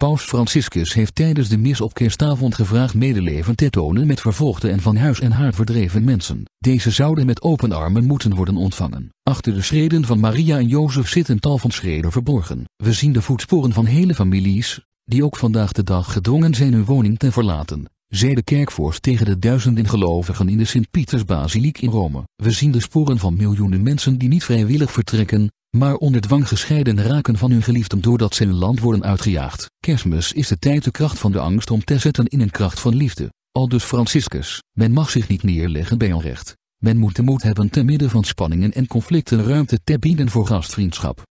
Paus Franciscus heeft tijdens de mis op kerstavond gevraagd medeleven te tonen met vervolgde en van huis en haard verdreven mensen. Deze zouden met open armen moeten worden ontvangen. Achter de schreden van Maria en Jozef zit een tal van schreden verborgen. We zien de voetsporen van hele families, die ook vandaag de dag gedwongen zijn hun woning te verlaten, zei de kerkvorst tegen de duizenden gelovigen in de Sint-Pietersbasiliek in Rome. We zien de sporen van miljoenen mensen die niet vrijwillig vertrekken, maar onder dwang gescheiden raken van hun geliefden doordat ze in land worden uitgejaagd. Kerstmis is de tijd de kracht van de angst om te zetten in een kracht van liefde. Al dus Franciscus, men mag zich niet neerleggen bij onrecht. Men moet de moed hebben te midden van spanningen en conflicten ruimte te bieden voor gastvriendschap.